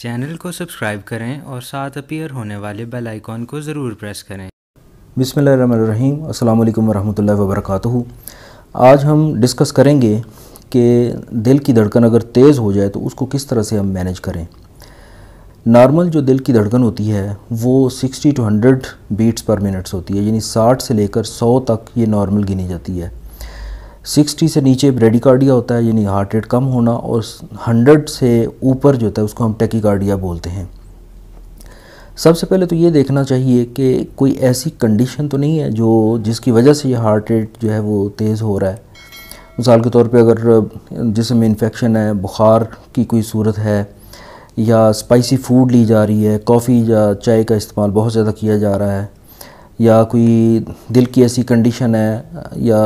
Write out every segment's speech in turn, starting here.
channel को subscribe करें और साथ अपीयर होने वाले बेल आइकॉन को ज़रूर प्रेस करें बिसमीम अल्लाम वरहमल वरक आज हम डिस्कस करेंगे कि दिल की धड़कन अगर तेज़ हो जाए तो उसको किस तरह से हम मैनेज करें नॉर्मल जो दिल की धड़कन होती है वो 60 टू 100 बीट्स पर मिनट्स होती है यानी 60 से लेकर 100 तक ये नॉर्मल गिनी जाती है सिक्सटी से नीचे ब्रेडिकार्डिया होता है यानी हार्ट रेट कम होना और हंड्रेड से ऊपर जो होता है उसको हम टेकिकार्डिया बोलते हैं सबसे पहले तो ये देखना चाहिए कि कोई ऐसी कंडीशन तो नहीं है जो जिसकी वजह से ये हार्ट रेट जो है वो तेज़ हो रहा है मिसाल के तौर पे अगर जिसम में इन्फेक्शन है बुखार की कोई सूरत है या स्पाइसी फूड ली जा रही है कॉफ़ी या चाय का इस्तेमाल बहुत ज़्यादा किया जा रहा है या कोई दिल की ऐसी कंडीशन है या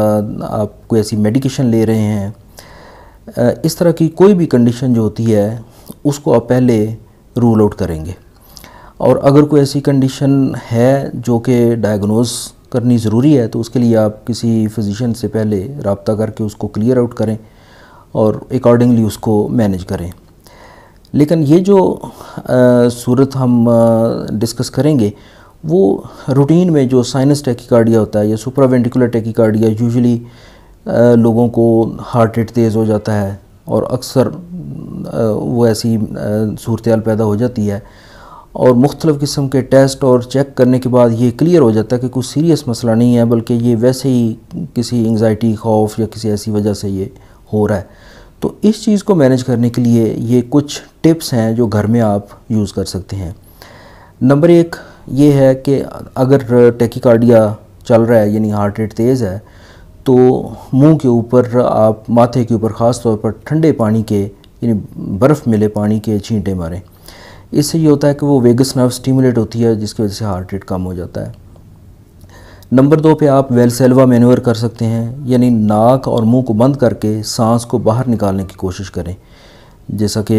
आप कोई ऐसी मेडिकेशन ले रहे हैं इस तरह की कोई भी कंडीशन जो होती है उसको आप पहले रूल आउट करेंगे और अगर कोई ऐसी कंडीशन है जो कि डायग्नोज करनी ज़रूरी है तो उसके लिए आप किसी फिजिशियन से पहले रबता करके उसको क्लियर आउट करें और अकॉर्डिंगली उसको मैनेज करें लेकिन ये जो आ, सूरत हम डिस्कस करेंगे वो रूटीन में जो साइनस टेकिकार्डिया होता है या सुप्रावेंटिकुलर टेकिकार्डिया यूजुअली लोगों को हार्ट रेट तेज़ हो जाता है और अक्सर वो ऐसी सूरत पैदा हो जाती है और मुख्तलिफ़ किस्म के टेस्ट और चेक करने के बाद ये क्लियर हो जाता है कि कुछ सीरियस मसला नहीं है बल्कि ये वैसे ही किसी एंगज़ाइटी खौफ या किसी ऐसी वजह से ये हो रहा है तो इस चीज़ को मैनेज करने के लिए ये कुछ टिप्स हैं जो घर में आप यूज़ कर सकते हैं नंबर एक ये है कि अगर टेकिकार्डिया चल रहा है यानी हार्ट रेट तेज़ है तो मुंह के ऊपर आप माथे के ऊपर ख़ास तौर पर ठंडे पानी के यानी बर्फ़ मिले पानी के छींटे मारें इससे ये होता है कि वो वेगस नर्व स्टिमुलेट होती है जिसकी वजह से हार्ट रेट कम हो जाता है नंबर दो पे आप वेलसेल्वा मैन्यूर कर सकते हैं यानी नाक और मुंह को बंद करके सांस को बाहर निकालने की कोशिश करें जैसा कि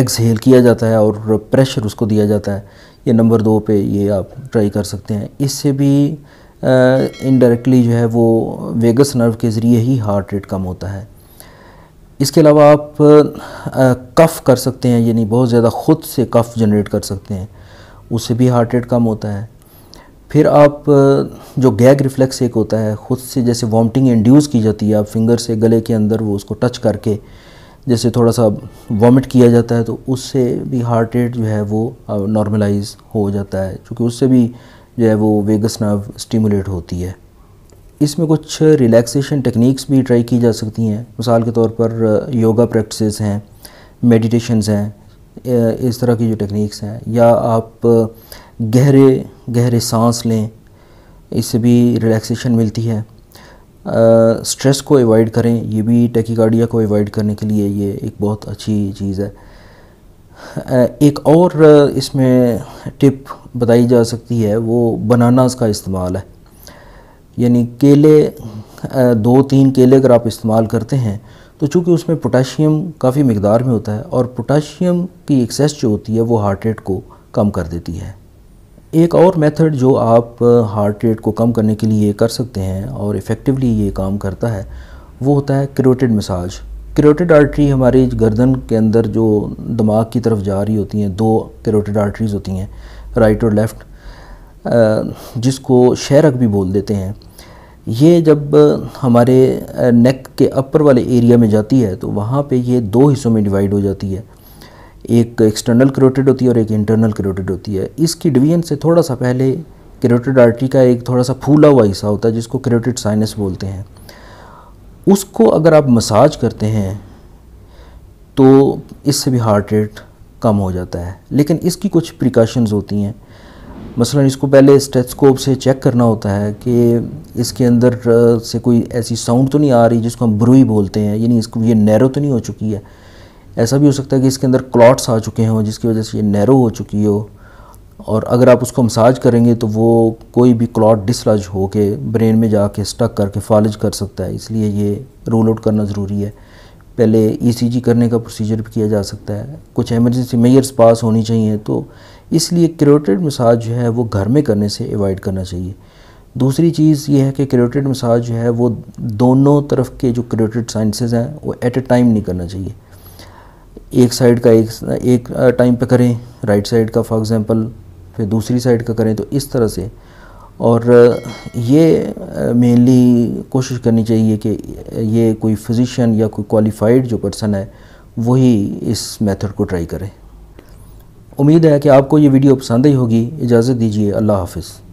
एक्सहेल किया जाता है और प्रेशर उसको दिया जाता है या नंबर दो पे ये आप ट्राई कर सकते हैं इससे भी इनडायरेक्टली जो है वो वेगस नर्व के ज़रिए ही हार्ट रेट कम होता है इसके अलावा आप कफ़ कर सकते हैं यानी बहुत ज़्यादा ख़ुद से कफ़ जनरेट कर सकते हैं उससे भी हार्ट रेट कम होता है फिर आप जो गैग रिफ्लेक्स एक होता है ख़ुद से जैसे वॉमटिंग इंड्यूस की जाती है आप फिंगर से गले के अंदर वो उसको टच करके जैसे थोड़ा सा वॉमिट किया जाता है तो उससे भी हार्ट रेट जो है वो नॉर्मलाइज हो जाता है क्योंकि उससे भी जो है वो वेगस नर्व स्टिमुलेट होती है इसमें कुछ रिलैक्सेशन टेक्निक्स भी ट्राई की जा सकती हैं मिसाल के तौर पर योगा प्रैक्टिस हैं मेडिटेशंस हैं इस तरह की जो टेक्निक्स हैं या आप गहरे गहरे सांस लें इससे भी रिलैक्सेशन मिलती है स्ट्रेस को एवॉइड करें ये भी टेकिकार्डिया को एवॉइड करने के लिए ये एक बहुत अच्छी चीज़ है एक और इसमें टिप बताई जा सकती है वो बनानास का इस्तेमाल है यानी केले दो तीन केले अगर आप इस्तेमाल करते हैं तो चूँकि उसमें पोटाशियम काफ़ी मकदार में होता है और पोटाशियम की एक्सेस जो होती है वो हार्ट रेट को कम कर देती है एक और मेथड जो आप हार्ट रेट को कम करने के लिए कर सकते हैं और इफ़ेक्टिवली ये काम करता है वो होता है क्रोटेड मसाज क्रोटेड आर्टरी हमारी गर्दन के अंदर जो दिमाग की तरफ जा रही होती हैं दो क्रोटेड आर्टरीज़ होती हैं राइट और लेफ़्ट जिसको शहरक भी बोल देते हैं ये जब हमारे नेक के अपर वाले एरिया में जाती है तो वहाँ पे ये दो हिस्सों में डिवाइड हो जाती है एक एक्सटर्नल क्रोटेड होती है और एक इंटरनल क्रोटेड होती है इसकी डिवीजन से थोड़ा सा पहले क्रोटेड आर्टरी का एक थोड़ा सा फूला हुआ हिस्सा होता है जिसको क्रोटेड साइनस बोलते हैं उसको अगर आप मसाज करते हैं तो इससे भी हार्ट रेट कम हो जाता है लेकिन इसकी कुछ प्रिकॉशंस होती हैं मसलन इसको पहले स्टेथस्कोप से चेक करना होता है कि इसके अंदर से कोई ऐसी साउंड तो नहीं आ रही जिसको हम ब्रुई बोलते हैं यानी इसको ये नैरो तो नहीं हो चुकी है ऐसा भी हो सकता है कि इसके अंदर क्लॉट्स आ चुके हों जिसकी वजह से ये नैरो हो चुकी हो और अगर आप उसको मसाज करेंगे तो वो कोई भी क्लॉट डिसलाज हो के ब्रेन में जाके स्टक करके फालिज कर सकता है इसलिए ये रोल आउट करना ज़रूरी है पहले ईसीजी e करने का प्रोसीजर भी किया जा सकता है कुछ एमरजेंसी मेयर्स पास होनी चाहिए तो इसलिए क्रोटेड मसाज जो है वो घर में करने से एवॉड करना चाहिए दूसरी चीज़ ये है कि क्रोटेड मसाज जो है वो दोनों तरफ के जो क्रोटेड साइंसेज हैं वो एट ए टाइम नहीं करना चाहिए एक साइड का एक एक टाइम पे करें राइट साइड का फॉर एग्ज़ाम्पल फिर दूसरी साइड का करें तो इस तरह से और ये मेनली कोशिश करनी चाहिए कि ये कोई फिजिशियन या कोई क्वालिफाइड जो पर्सन है वही इस मेथड को ट्राई करें उम्मीद है कि आपको ये वीडियो पसंद ही होगी इजाज़त दीजिए अल्लाह हाफिज़